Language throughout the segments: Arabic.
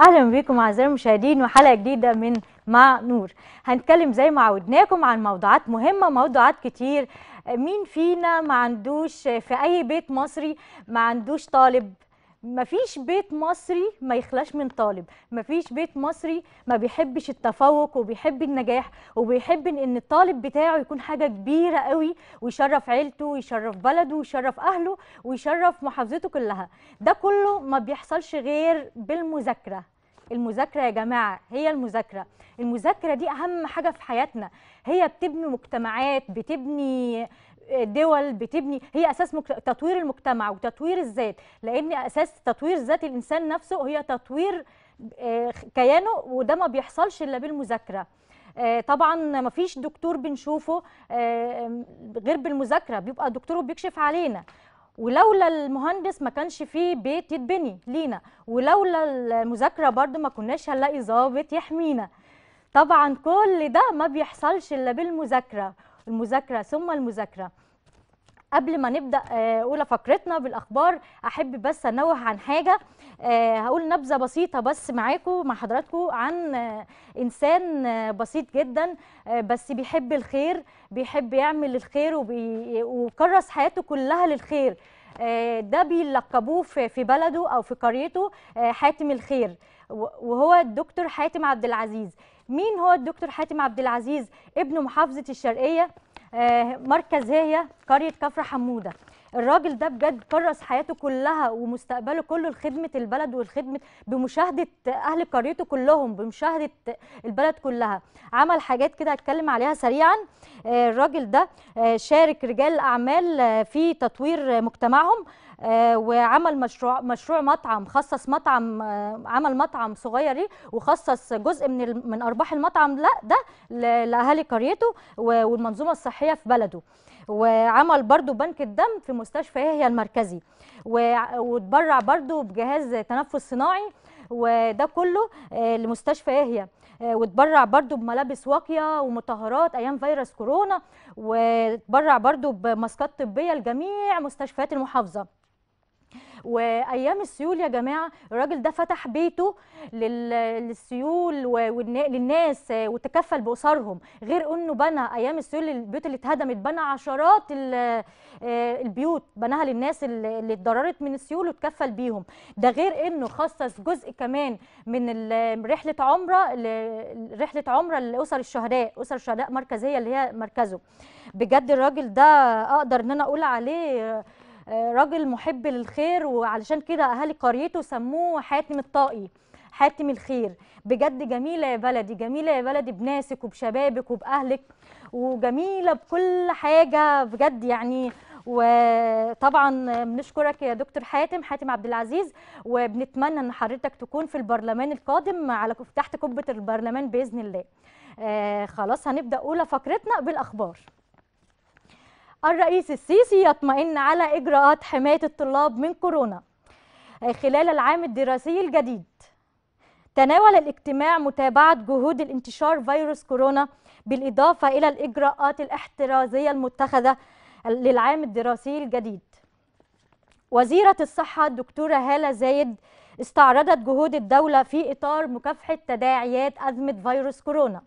اهلا بيكم اعزائي المشاهدين وحلقه جديده من مع نور هنتكلم زي ما عودناكم عن موضوعات مهمه موضوعات كتير مين فينا ما عندوش في اي بيت مصري ما عندوش طالب مفيش بيت مصري ما يخلاش من طالب مفيش بيت مصري ما بيحبش التفوق وبيحب النجاح وبيحب ان الطالب بتاعه يكون حاجة كبيرة قوي ويشرف عيلته ويشرف بلده ويشرف اهله ويشرف محافظته كلها ده كله ما بيحصلش غير بالمذاكرة المذاكرة يا جماعة هي المذاكرة المذاكرة دي أهم حاجة في حياتنا هي بتبني مجتمعات بتبني دول بتبني هي اساس مك... تطوير المجتمع وتطوير الذات لان اساس تطوير ذات الانسان نفسه هي تطوير آه، كيانه وده ما بيحصلش الا بالمذاكره آه، طبعا ما فيش دكتور بنشوفه آه، غير بالمذاكره بيبقى دكتوره بيكشف علينا ولولا المهندس ما كانش فيه بيت يتبني لينا ولولا المذاكره برضو ما كناش هنلاقي ظابط يحمينا طبعا كل ده ما بيحصلش الا بالمذاكره المذاكره ثم المذاكره قبل ما نبدا آه، اولى فقرتنا بالاخبار احب بس انوه عن حاجه آه، هقول نبذه بسيطه بس معاكم مع حضراتكم عن آه، انسان بسيط جدا بس بيحب الخير بيحب يعمل الخير وبي... وكرس حياته كلها للخير ده بيلقبوه في بلده او في قريته حاتم الخير وهو الدكتور حاتم عبد العزيز مين هو الدكتور حاتم عبد العزيز ابن محافظه الشرقيه آه، مركز هي قريه كفر حموده الراجل ده بجد كرس حياته كلها ومستقبله كله لخدمه البلد والخدمه بمشاهده اهل قريته كلهم بمشاهده البلد كلها عمل حاجات كده هتكلم عليها سريعا آه، الراجل ده آه، شارك رجال الاعمال في تطوير مجتمعهم آه، وعمل مشروع مشروع مطعم خصص مطعم آه، عمل مطعم صغير ليه وخصص جزء من من ارباح المطعم لا ده لاهالي قريته والمنظومه الصحيه في بلده وعمل برضو بنك الدم في مستشفى هي المركزي وتبرع برضو بجهاز تنفس صناعي وده كله آه، لمستشفى هي وتبرع برضو بملابس واقيه ومطهرات ايام فيروس كورونا وتبرع برضو بماسكات طبيه لجميع مستشفيات المحافظه وايام السيول يا جماعه الراجل ده فتح بيته للسيول وللناس وتكفل باسرهم غير انه بنى ايام السيول البيوت اللي اتهدمت بنى عشرات آه، البيوت بناها للناس اللي اتضررت من السيول وتكفل بيهم ده غير انه خصص جزء كمان من رحله عمره رحله عمره لاسر الشهداء اسر الشهداء مركزيه اللي هي مركزه بجد الراجل ده اقدر ان انا اقول عليه راجل محب للخير وعلشان كده اهالي قريته سموه حاتم الطائي حاتم الخير بجد جميله يا بلدي جميله يا بلدي بناسك وبشبابك وباهلك وجميله بكل حاجه بجد يعني وطبعا بنشكرك يا دكتور حاتم حاتم عبد العزيز وبنتمنى ان حضرتك تكون في البرلمان القادم على تحت قبه البرلمان باذن الله آه خلاص هنبدا اولى فقرتنا بالاخبار الرئيس السيسي يطمئن على إجراءات حماية الطلاب من كورونا خلال العام الدراسي الجديد تناول الاجتماع متابعة جهود الانتشار فيروس كورونا بالإضافة إلى الإجراءات الاحترازية المتخذة للعام الدراسي الجديد وزيرة الصحة الدكتورة هالة زايد استعرضت جهود الدولة في إطار مكافحة تداعيات أزمة فيروس كورونا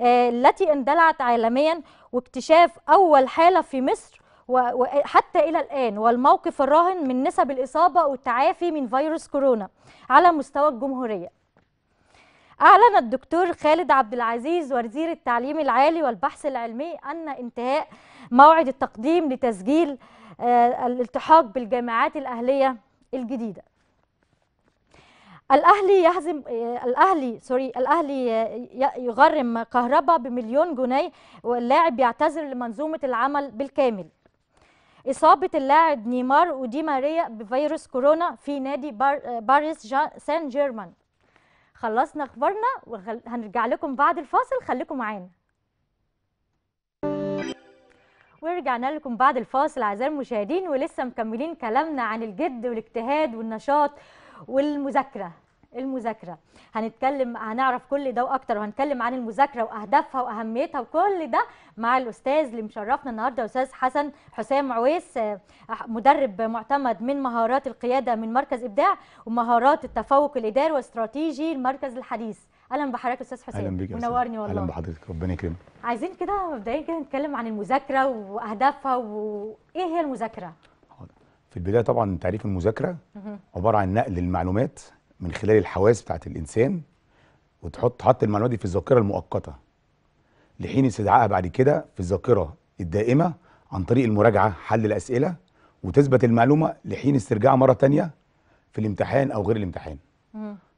آه، التي اندلعت عالميا واكتشاف أول حالة في مصر وحتى إلى الآن والموقف الراهن من نسب الإصابة والتعافي من فيروس كورونا على مستوى الجمهورية أعلن الدكتور خالد عبد العزيز وزير التعليم العالي والبحث العلمي أن انتهاء موعد التقديم لتسجيل آه، الالتحاق بالجامعات الأهلية الجديدة الاهلي يهزم آه، الاهلي سوري الاهلي يغرم كهربا بمليون جنيه واللاعب يعتذر لمنظومه العمل بالكامل اصابه اللاعب نيمار ودي ماريا بفيروس كورونا في نادي آه، باريس سان جيرمان خلصنا اخبارنا وهنرجع لكم بعد الفاصل خليكم معانا ورجعنا لكم بعد الفاصل اعزائي المشاهدين ولسه مكملين كلامنا عن الجد والاجتهاد والنشاط والمذاكره المذاكره هنتكلم هنعرف كل ده واكتر وهنتكلم عن المذاكره واهدافها واهميتها وكل ده مع الاستاذ اللي مشرفنا النهارده استاذ حسن حسام عويس آه، مدرب معتمد من مهارات القياده من مركز ابداع ومهارات التفوق الاداري واستراتيجي المركز الحديث اهلا بحضرتك استاذ حسين اهلا منورني والله اهلا بحضرتك ربنا يكرمك عايزين كده مبدئيا كده نتكلم عن المذاكره واهدافها وايه هي المذاكره في البدايه طبعا تعريف المذاكره عباره عن نقل المعلومات من خلال الحواس بتاعه الانسان وتحط حط المعلومات دي في الذاكره المؤقته لحين استدعائها بعد كده في الذاكره الدائمه عن طريق المراجعه حل الاسئله وتثبت المعلومه لحين استرجاعها مره ثانيه في الامتحان او غير الامتحان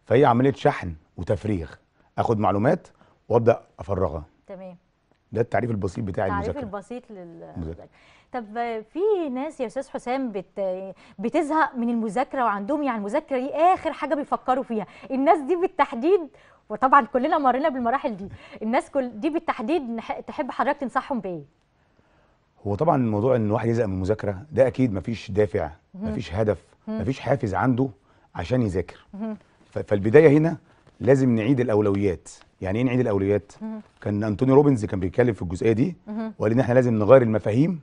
فهي عمليه شحن وتفريغ اخد معلومات وابدا افرغها تمام ده التعريف البسيط بتاع المذاكره التعريف البسيط للمذاكره طب في ناس يا استاذ حسام بت... بتزهق من المذاكره وعندهم يعني المذاكره دي اخر حاجه بيفكروا فيها الناس دي بالتحديد وطبعا كلنا مرينا بالمراحل دي الناس كل دي بالتحديد تحب حضرتك تنصحهم بايه هو طبعا الموضوع ان الواحد يزهق من المذاكره ده اكيد مفيش دافع مفيش هدف مفيش حافز عنده عشان يذاكر فالبدايه هنا لازم نعيد الاولويات يعني ايه نعيد الاولويات كان انطوني روبنز كان بيتكلم في الجزئيه دي وقال ان احنا لازم نغير المفاهيم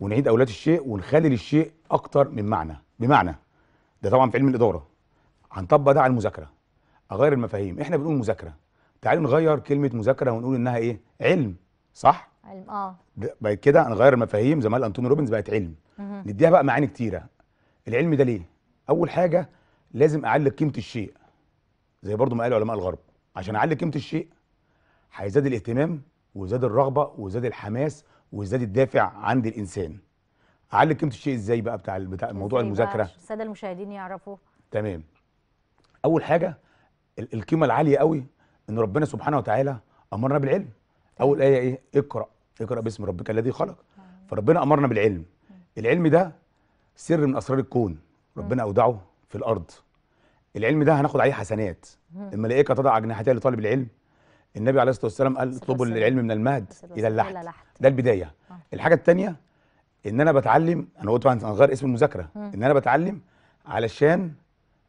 ونعيد اولويات الشيء ونخلي للشيء اكتر من معنى بمعنى ده طبعا في علم الاداره هنطبق ده على المذاكره اغير المفاهيم احنا بنقول مذاكره تعالوا نغير كلمه مذاكره ونقول انها ايه علم صح علم اه بقت كده هنغير المفاهيم زي ما قال انطوني روبنز بقت علم نديها بقى معاني كتيره العلم ده ليه اول حاجه لازم اعلق قيمه الشيء زي برضو ما قال علماء الغرب عشان اعلي قيمه الشيء هيزداد الاهتمام وزاد الرغبه وزاد الحماس وزاد الدافع عند الانسان اعلي قيمه الشيء ازاي بقى بتاع بتاع موضوع المذاكره الساده المشاهدين يعرفوا تمام اول حاجه القيمه العاليه قوي ان ربنا سبحانه وتعالى امرنا بالعلم اول ايه ايه اقرا اقرا باسم ربك الذي خلق فربنا امرنا بالعلم العلم ده سر من اسرار الكون ربنا اودعه في الارض العلم ده هناخد عليه حسنات الملائكه تضع اجنحتها لطالب العلم النبي عليه الصلاه والسلام قال اطلبوا العلم من المهد الى اللحد ده البدايه آه. الحاجه الثانيه ان انا بتعلم انا قلت طبعا هنغير اسم المذاكره ان انا بتعلم علشان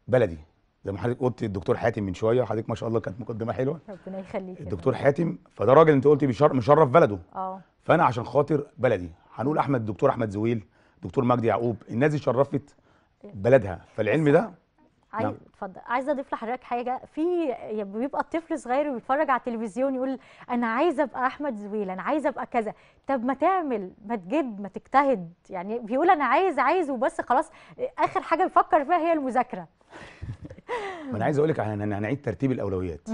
بلدي زي ما حضرتك قلت الدكتور حاتم من شويه حضرتك ما شاء الله كانت مقدمه حلوه ربنا يخليك الدكتور حاتم فده راجل انت قلتي مشرف بلده اه فانا عشان خاطر بلدي هنقول احمد الدكتور احمد زويل دكتور مجدي يعقوب الناس دي شرفت إيه. بلدها فالعلم ده نعم. عايز اتفضل عايزه اضيف لحضرتك حاجه في بيبقى الطفل صغير وبيتفرج على التلفزيون يقول انا عايزه ابقى احمد زويل انا عايزه ابقى كذا طب ما تعمل ما تجد ما تجتهد يعني بيقول انا عايز عايز وبس خلاص اخر حاجه بيفكر فيها هي المذاكره ما انا عايز اقول لك احنا هنعيد ترتيب الاولويات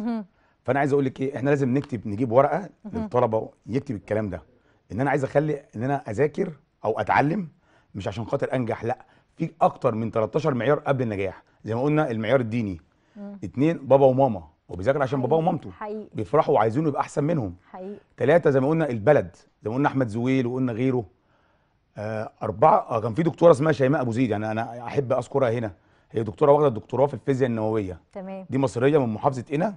فانا عايز اقول لك ايه احنا لازم نكتب نجيب ورقه للطلبه يكتب الكلام ده ان انا عايز اخلي ان انا اذاكر او اتعلم مش عشان خاطر انجح لا في اكتر من 13 معيار قبل النجاح زي ما قلنا المعيار الديني مم. اتنين بابا وماما هو بيذاكر عشان باباه ومامته حقيقي. بيفرحوا وعايزينه يبقى احسن منهم حقيقي. ثلاثه زي ما قلنا البلد زي ما قلنا احمد زويل وقلنا غيره آه اربعه آه كان في دكتوره اسمها شيماء ابو زيد يعني انا احب اذكرها هنا هي دكتوره واخده الدكتوراه في الفيزياء النوويه تمام دي مصريه من محافظه قنا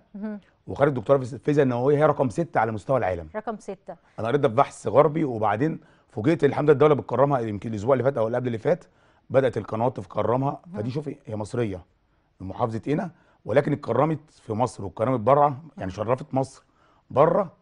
وخارج دكتوراه في الفيزياء النوويه هي رقم ستة على مستوى العالم رقم ستة انا قريت ده في بحث غربي وبعدين فوجئت الحمد لله الدوله بتكرمها يمكن الاسبوع اللي فات او اللي قبل اللي فات بدات القنوات تكرمها فدي شوفي هي مصريه من محافظه هنا ولكن اتكرمت في مصر واتكرمت بره يعني شرفت مصر بره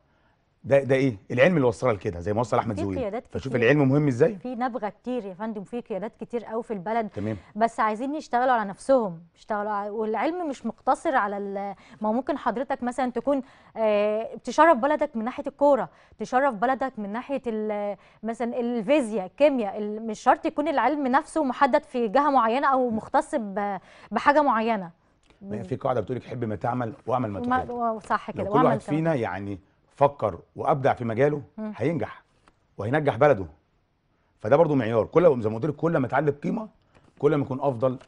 ده ده ايه العلم اللي وصلها لكده زي ما وصل احمد زويل فشوف العلم مهم ازاي في نبغه كتير يا فندم في قيادات كتير قوي في البلد تمام. بس عايزين يشتغلوا على نفسهم يشتغلوا على... والعلم مش مقتصر على ال... ما ممكن حضرتك مثلا تكون آه... تشرف بلدك من ناحيه الكوره تشرف بلدك من ناحيه ال... مثلا الفيزياء الكيمياء ال... مش شرط يكون العلم نفسه محدد في جهه معينه او مختص ب... بحاجه معينه في قاعده بتقول لك حب ما تعمل واعمل ما تحب صح كده كل واحد فينا يعني فكر وابدع في مجاله هينجح وهينجح بلده فده برضو معيار كل زي ما قلت لك كل ما اتعلم قيمه كل ما يكون افضل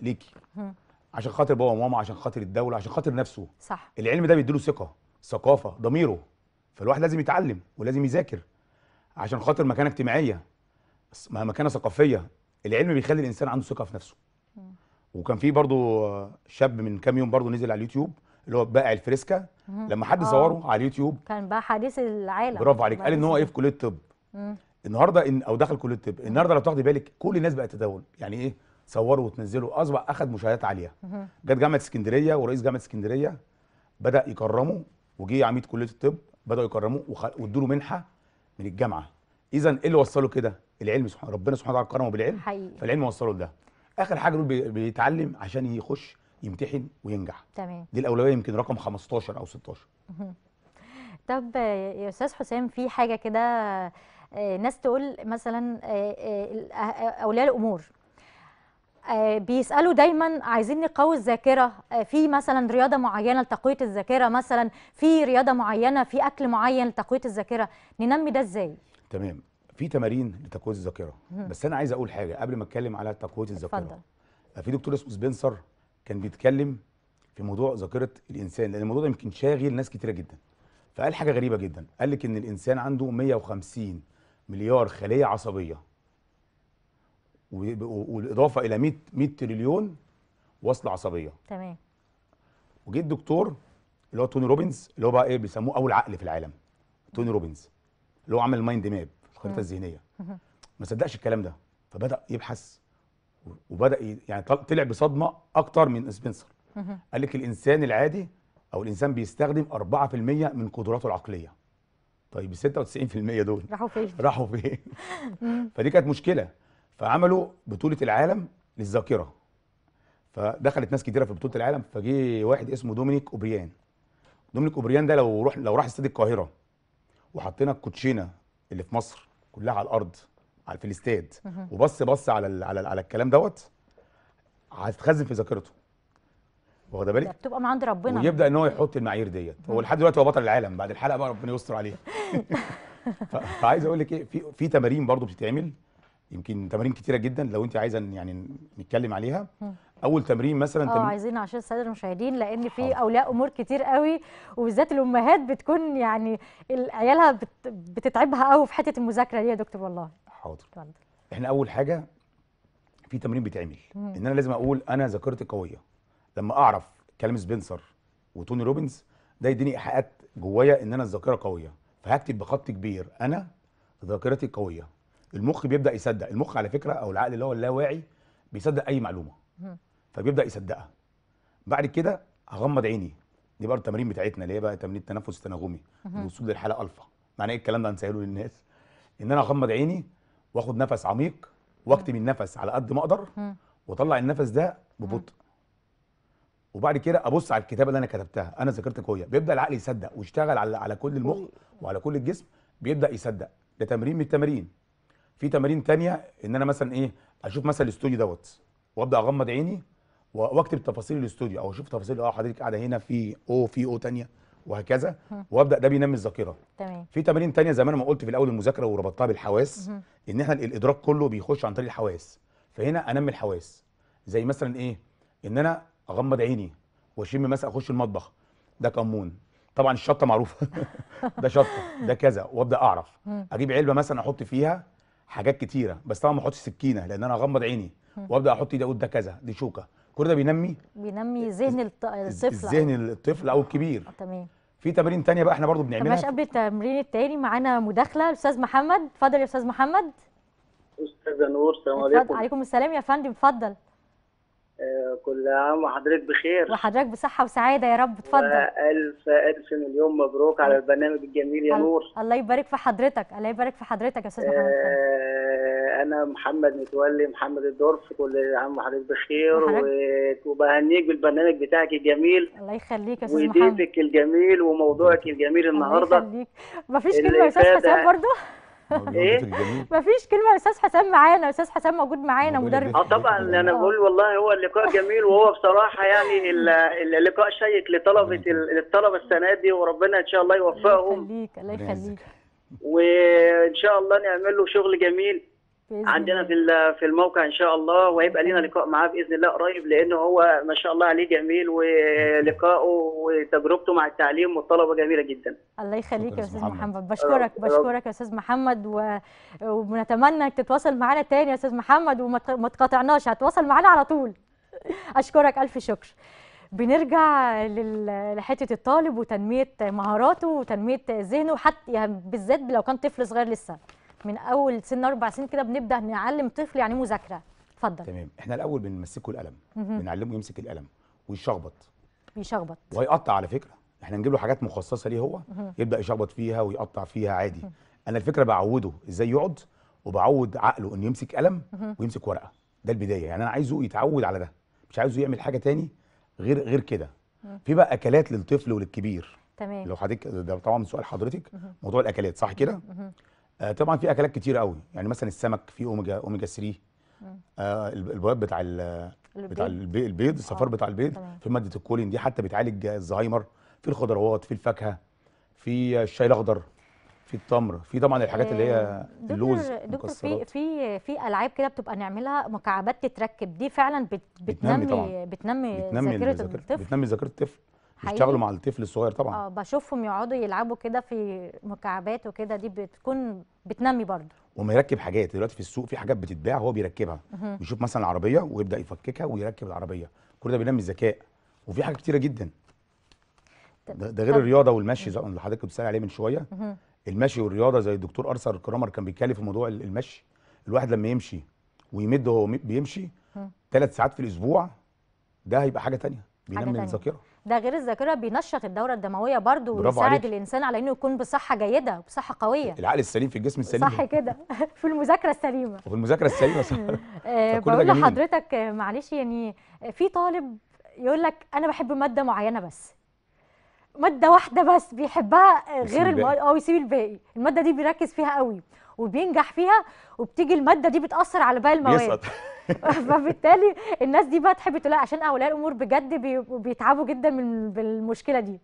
ليكي عشان خاطر بابا وماما عشان خاطر الدوله عشان خاطر نفسه صح العلم ده بيديله ثقه ثقافه ضميره فالواحد لازم يتعلم ولازم يذاكر عشان خاطر مكانه اجتماعيه مكانه ثقافيه العلم بيخلي الانسان عنده ثقه في نفسه وكان في برضو شاب من كام يوم برضو نزل على اليوتيوب اللي هو بائع الفريسكا لما حد صوره آه. على اليوتيوب كان بقى حديث العالم برافو عليك قال ان هو ايه في كليه الطب النهارده إن او دخل كليه الطب النهارده لو تاخدي بالك كل الناس بقت تداول يعني ايه صوروا وتنزلوا اصبح اخذ مشاهدات عاليه جت جامعه اسكندريه ورئيس جامعه اسكندريه بدا يكرمه وجي عميد كليه الطب بداوا يكرموه وادوا له منحه من الجامعه اذا ايه اللي وصله كده العلم سبحان ربنا سبحانه وتعالى كرمه بالعلم حقيقي. فالعلم وصله لده اخر حاجه دول بيتعلم عشان يخش يمتحن وينجح تمام دي الاولويه يمكن رقم 15 او 16 طب يا استاذ حسام في حاجه كده آه، ناس تقول مثلا آه، آه، اولياء الامور بيسالوا دايما عايزين نقوي الذاكره في مثلا رياضه معينه لتقويه الذاكره مثلا في رياضه معينه في اكل معين لتقويه الذاكره ننمي ده ازاي تمام في تمارين لتقويه الذاكره بس انا عايز اقول حاجه قبل ما اتكلم على تقويه الذاكره في دكتور اسمه سبنسر كان بيتكلم في موضوع ذاكره الانسان لان الموضوع ده يمكن شاغل ناس كتيره جدا فقال حاجه غريبه جدا قال لك ان الانسان عنده 150 مليار خليه عصبيه والاضافه الى 100 100 تريليون وصله عصبيه تمام وجه الدكتور اللي هو توني روبنز اللي هو بقى ايه بيسموه اول عقل في العالم توني روبنز اللي هو عمل مايند ماب الخريطه الذهنيه ما صدقش الكلام ده فبدا يبحث وبدا يعني طلع بصدمه اكتر من سبنسر قال لك الانسان العادي او الانسان بيستخدم 4% من قدراته العقليه طيب ال 96% دول راحوا فين راحوا فين فدي كانت مشكله فعملوا بطوله العالم للذاكره فدخلت ناس كتيره في بطوله العالم فجي واحد اسمه دومينيك اوبريان دومينيك اوبريان ده لو روح لو راح استاد القاهره وحطينا الكوتشينه اللي في مصر كلها على الارض في الاستاد وبص بص على على على الكلام دوت هتتخزن في ذاكرته واخد بالك؟ بتبقى من عند ربنا ويبدا ان هو يحط المعايير ديت هو لحد دلوقتي هو بطل العالم بعد الحلقه بقى ربنا يستر عليه فعايز اقول لك ايه في في تمارين برضو بتتعمل يمكن تمارين كتيره جدا لو انت عايزه يعني نتكلم عليها اول تمرين مثلا اه عايزين عشان الساده المشاهدين لان في اولياء امور كتير قوي وبالذات الامهات بتكون يعني عيالها بتتعبها قوي في حته المذاكره دي يا دكتور والله حاضر اتفضل احنا اول حاجه في تمرين بيتعمل ان انا لازم اقول انا ذاكرتي قويه لما اعرف كلام سبنسر وتوني روبنز ده يديني ايحاءات جوايا ان انا الذاكره قويه فهكتب بخط كبير انا ذاكرتي قويه المخ بيبدا يصدق المخ على فكره او العقل اللي هو اللاواعي بيصدق اي معلومه فبيبدا يصدقها بعد كده هغمض عيني دي بقى التمارين بتاعتنا اللي هي بقى تمرين التنفس التناغمي الوصول للحاله الفا معنى ايه الكلام ده هنسهله للناس ان انا اغمض عيني واخد نفس عميق واكتم النفس على قد ما اقدر واطلع النفس ده ببطء وبعد كده ابص على الكتابه اللي انا كتبتها انا ذاكرت قويه بيبدا العقل يصدق ويشتغل على على كل المخ وعلى كل الجسم بيبدا يصدق ده تمرين من التمارين في تمارين تانية ان انا مثلا ايه اشوف مثلا الاستوديو دوت وابدا اغمض عيني واكتب تفاصيل الاستوديو او اشوف تفاصيل اه حضرتك قاعده هنا في او في او تانية وهكذا وابدا ده بينمي الذاكره تمام في تمارين ثانيه زي ما انا ما قلت في الاول المذاكره وربطتها بالحواس ان احنا الادراك كله بيخش عن طريق الحواس فهنا انمي الحواس زي مثلا ايه ان انا اغمض عيني واشم مثلا اخش المطبخ ده كمون طبعا الشطه معروفه ده شطه ده كذا وابدا اعرف اجيب علبه مثلا احط فيها حاجات كتيره بس طبعا ما احطش سكينه لان انا اغمض عيني وابدا احط ايدي اقول ده كذا دي شوكه كل ده بينمي بينمي ذهن الطفل ذهن الطفل او الكبير آه، تمام في تمارين تانية بقى احنا برضو بنعملها ماشي قبل التمرين التاني معانا مداخله الاستاذ محمد اتفضل يا استاذ محمد استاذه نور السلام عليكم عليكم السلام يا فندم اتفضل آه، كل عام وحضرتك بخير وحضرتك بصحة وسعادة يا رب اتفضل ألف ألف مليون مبروك على البرنامج الجميل يا نور الله يبارك في حضرتك الله يبارك في حضرتك يا أستاذ محمد انا محمد متولي محمد الدورف كل عام وحضرتك بخير وبهنيك بالبرنامج بتاعك الجميل الله يخليك يا استاذ محمد وضيفك الجميل وموضوعك الجميل النهارده الله يخليك مفيش كلمه يا استاذ حسام برضه ايه مفيش كلمه يا استاذ حسام معانا يا استاذ حسام موجود معانا مدرب اه طبعا انا بقول آه. والله هو اللقاء جميل وهو بصراحه يعني اللقاء شيق لطلبه للطلبه السنه دي وربنا ان شاء الله يوفقهم الله يخليك الله يخليك وان شاء الله نعمل له شغل جميل عندنا في في الموقع ان شاء الله وهيبقى لنا لقاء معاه باذن الله قريب لانه هو ما شاء الله عليه جميل ولقائه وتجربته مع التعليم والطلبه جميله جدا. الله يخليك يا استاذ محمد. محمد بشكرك بشكرك يا استاذ محمد و... ونتمنى انك تتواصل معانا تاني يا استاذ محمد وما تقاطعناش هتواصل معانا على طول. اشكرك الف شكر. بنرجع لحته الطالب وتنميه مهاراته وتنميه ذهنه حتى يعني بالذات لو كان طفل صغير لسه. من اول سن اربع سنين كده بنبدا نعلم طفل يعني ايه مذاكره اتفضل تمام احنا الاول بنمسكه القلم بنعلمه يمسك القلم ويشخبط بيشخبط وهيقطع على فكره احنا نجيب له حاجات مخصصه ليه هو يبدا يشخبط فيها ويقطع فيها عادي انا الفكره بعوده ازاي يقعد وبعود عقله انه يمسك قلم ويمسك ورقه ده البدايه يعني انا عايزه يتعود على ده مش عايزه يعمل حاجه تاني غير غير كده في بقى اكلات للطفل وللكبير تمام لو حضرتك ده طبعا من سؤال حضرتك موضوع الاكلات صح كده آه، طبعا في اكلات كتير قوي يعني مثلا السمك في اوميجا اوميجا 3 آه البيض بتاع ال بتاع البيض, البيض آه، الصفار بتاع البيض طبعا. في ماده الكولين دي حتى بتعالج الزهايمر في الخضروات في الفاكهه في الشاي الاخضر في التمر في طبعا الحاجات اللي هي آه، اللوز دكتور في في في العاب كده بتبقى نعملها مكعبات تتركب دي فعلا بتنمي بتنمي, بتنمي ذاكره الطفل بتنمي ذاكره الطفل بيشتغلوا مع الطفل الصغير طبعا اه بشوفهم يقعدوا يلعبوا كده في مكعبات وكده دي بتكون بتنمي برضه وما يركب حاجات دلوقتي في السوق في حاجات بتتباع هو بيركبها بيشوف مثلا العربيه ويبدا يفككها ويركب العربيه كل ده بينمي الذكاء وفي حاجات كتيره جدا ده, ده غير طب. الرياضه والمشي زي اللي حضرتك بتسال عليه من شويه المشي والرياضه زي الدكتور ارثر كرامر كان بيتكلم في موضوع المشي الواحد لما يمشي ويمد وهو بيمشي ثلاث ساعات في الاسبوع ده هيبقى حاجه ثانيه بينمي الذاكره ده غير الذاكره بينشط الدوره الدمويه برضو ويساعد الانسان على انه يكون بصحه جيده وبصحه قويه العقل السليم في الجسم السليم صح كده في المذاكره السليمه وفي المذاكره السليمه صح آه، بقول لحضرتك آه، معلش يعني آه، في طالب يقول لك انا بحب ماده معينه بس ماده واحده بس بيحبها غير المواد اه ويسيب الباقي الماده دي بيركز فيها قوي وبينجح فيها وبتيجي الماده دي بتاثر على باقي المواد فبالتالي الناس دي بقى تحب تقول عشان اولياء الامور بجد بيتعبوا جدا من بالمشكله دي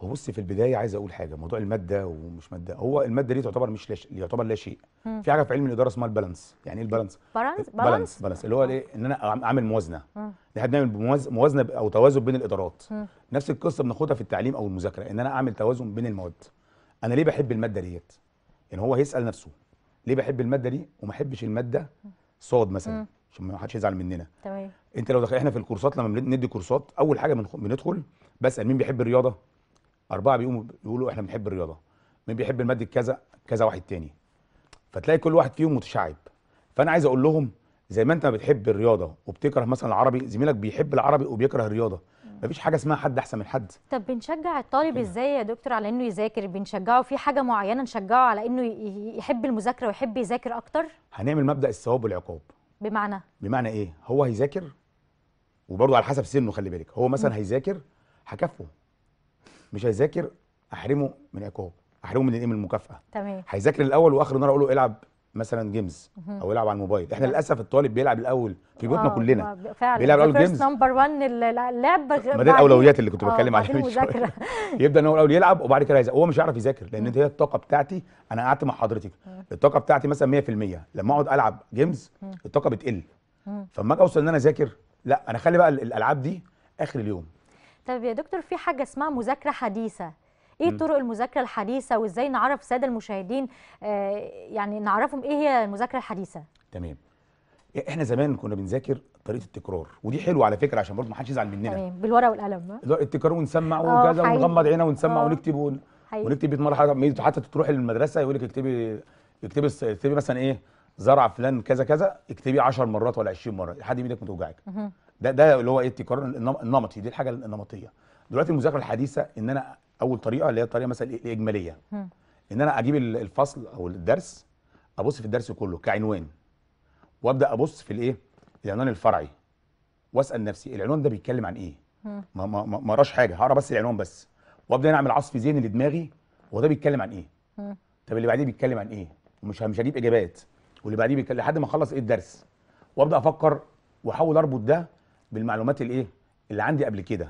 هو بصي في البدايه عايز اقول حاجه موضوع الماده ومش ماده هو الماده دي تعتبر مش لاش... يعتبر لا شيء في حاجه في علم الاداره اسمها البالانس يعني ايه البالانس بالانس بالانس اللي هو ايه ان انا اعمل موازنه احنا بنعمل موازنه او توازن بين الادارات مم. نفس القصه بناخدها في التعليم او المذاكره ان انا اعمل توازن بين المواد انا ليه بحب الماده ديت يعني هو هيسال نفسه ليه بحب الماده دي وما احبش الماده صاد مثلا عشان ما حدش يزعل مننا تمام انت لو دخل احنا في الكورسات لما بندي كورسات اول حاجه بندخل بسال مين بيحب الرياضه اربعه بيقوموا بيقولوا احنا بنحب الرياضه مين بيحب الماده كذا كذا واحد تاني فتلاقي كل واحد فيهم متشعب فانا عايز اقول لهم زي ما انت بتحب الرياضه وبتكره مثلا العربي زميلك بيحب العربي وبيكره الرياضه مفيش حاجه اسمها حد احسن من حد طب بنشجع الطالب كده. ازاي يا دكتور على انه يذاكر بنشجعه في حاجه معينه نشجعه على انه يحب المذاكره ويحب يذاكر اكتر هنعمل مبدا الثواب والعقاب بمعنى بمعنى ايه هو هيذاكر وبرضه على حسب سنه خلي بالك هو مثلا هيذاكر هكافئه مش هيذاكر احرمه من عقاب احرمه من الايه من المكافاه تمام هيذاكر الاول واخر النهار اقول له العب مثلا جيمز او يلعب على الموبايل احنا للاسف الطالب بيلعب الاول في بيوتنا آه، كلنا فعلا بيلعب الاول جيمز نمبر 1 اللعب ما دي الاولويات اللي كنت آه، بتكلم عليها من شويه يبدا ان هو الاول يلعب وبعد كده هو مش هيعرف يذاكر لان انت هي الطاقه بتاعتي انا قعدت مع حضرتك الطاقه بتاعتي مثلا 100% لما اقعد العب جيمز الطاقه بتقل فما اجي اوصل ان انا اذاكر لا انا اخلي بقى الالعاب دي اخر اليوم طب يا دكتور في حاجه اسمها مذاكره حديثه ايه طرق المذاكره الحديثه وازاي نعرف الساده المشاهدين آه، يعني نعرفهم ايه هي المذاكره الحديثه تمام إيه، احنا زمان كنا بنذاكر طريقه التكرار ودي حلوه على فكره عشان برضه ما حدش يزعل مننا تمام بالورقه والقلم التكرار ونسمع آه، وكذا ونغمض عينا ونسمع آه. ونكتب ون... ونكتب 100 مره حتى تروح المدرسه يقول لك اكتبي اكتبي اكتبي مثلا ايه زرع فلان كذا كذا اكتبي 10 مرات ولا 20 مره لحد ما ايدك ما توجعك ده ده اللي هو ايه التكرار النمطي دي الحاجه النمطيه دلوقتي المذاكره الحديثه ان انا اول طريقه اللي هي الطريقه مثلا الاجماليه ان انا اجيب الفصل او الدرس ابص في الدرس كله كعنوان وابدا ابص في الايه العنوان الفرعي واسال نفسي العنوان ده بيتكلم عن ايه ما ما ما راش حاجه هقرا بس العنوان بس وابدا اعمل عصف ذهني لدماغي هو ده بيتكلم عن ايه طب اللي بعديه بيتكلم عن ايه مش مش هجيب اجابات واللي بعديه بيتكلم لحد ما اخلص ايه الدرس وابدا افكر واحاول اربط ده بالمعلومات الايه اللي عندي قبل كده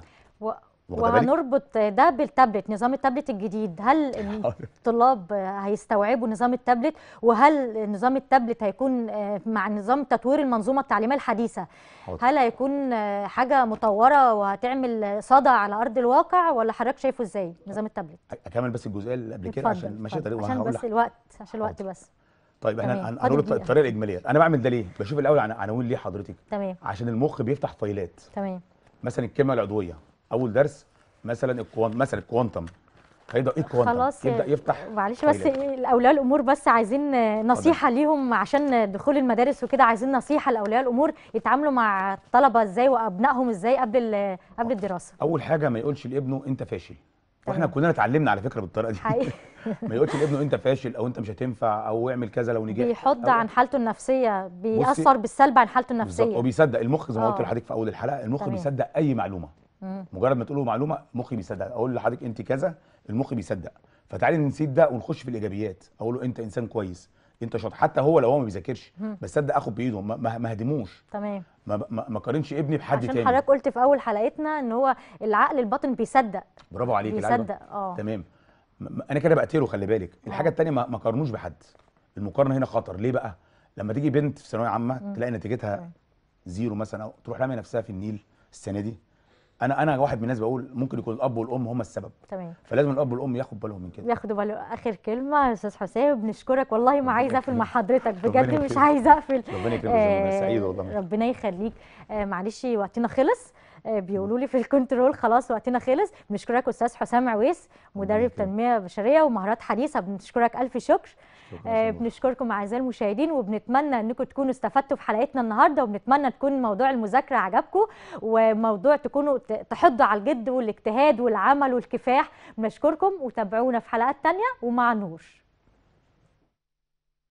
وهنربط ده بالتابلت نظام التابلت الجديد هل الطلاب هيستوعبوا نظام التابلت وهل نظام التابلت هيكون آه، مع نظام تطوير المنظومه التعليميه الحديثه هل هيكون آه، حاجه مطوره وهتعمل صدى على ارض الواقع ولا حضرتك شايفه ازاي نظام التابلت اكمل بس الجزئيه اللي قبل كده عشان ماشي طريق عشان بس الوقت عشان الوقت بس طيب احنا هنقول الطريقه الاجماليه انا بعمل ده ليه بشوف الاول عناوين ليه حضرتك تمام عشان المخ بيفتح فايلات تمام مثلا الكلمه العضويه اول درس مثلا الكوانتم مثلا الكوانتم هيبدا ايه الكوانتم خلاص يبدا يفتح معلش بس اولياء الامور بس عايزين نصيحه فضل. ليهم عشان دخول المدارس وكده عايزين نصيحه لاولياء الامور يتعاملوا مع الطلبه ازاي وابنائهم ازاي قبل قبل الدراسه اول حاجه ما يقولش لابنه انت فاشل واحنا كلنا اتعلمنا على فكره بالطريقه دي حقيقي ما يقولش لابنه انت فاشل او انت مش هتنفع او اعمل كذا لو نجحت بيحض عن حالته النفسيه بيأثر بالسلب عن حالته النفسيه وبيصدق المخ زي ما قلت آه. لحضرتك في اول الحلقه المخ بيصدق اي معلومه مجرد ما تقول له معلومه مخي بيصدق اقول لحضرتك انت كذا المخ بيصدق فتعالي نسيب ده ونخش في الايجابيات اقول له انت انسان كويس انت شاطر حتى هو لو هو ما بيذاكرش بس صدق اخد بايده ما, ما هدموش تمام ما, ما قارنش ابني بحد عشان تاني عشان حضرتك قلت في اول حلقتنا ان هو العقل الباطن بيصدق برافو عليك بيصدق اه تمام انا كده بقتله خلي بالك آه. الحاجه الثانيه ما قارنوش بحد المقارنه هنا خطر ليه بقى لما تيجي بنت في ثانويه عامه تلاقي نتيجتها زيرو مثلا او تروح رامي نفسها في النيل السنه دي انا انا واحد من الناس بقول ممكن يكون الاب والام هم السبب تمام فلازم الاب والام ياخد بالهم من كده ياخدوا بالهم اخر كلمه استاذ حسام بنشكرك والله ما عايزه اقفل مع حضرتك بجد مش عايزه اقفل ربنا يكرمك آه سعيد والله ربنا يخليك آه معلش وقتنا خلص آه بيقولوا لي في الكنترول خلاص وقتنا خلص بنشكرك استاذ حسام عويس مدرب تنميه بشريه ومهارات حديثه بنشكرك الف شكر آه بنشكركم اعزائي المشاهدين وبنتمنى انكم تكونوا استفدتوا في حلقتنا النهارده وبنتمنى تكون موضوع المذاكره عجبكم وموضوع تكونوا تحضوا على الجد والاجتهاد والعمل والكفاح بنشكركم وتابعونا في حلقات ثانيه ومع نور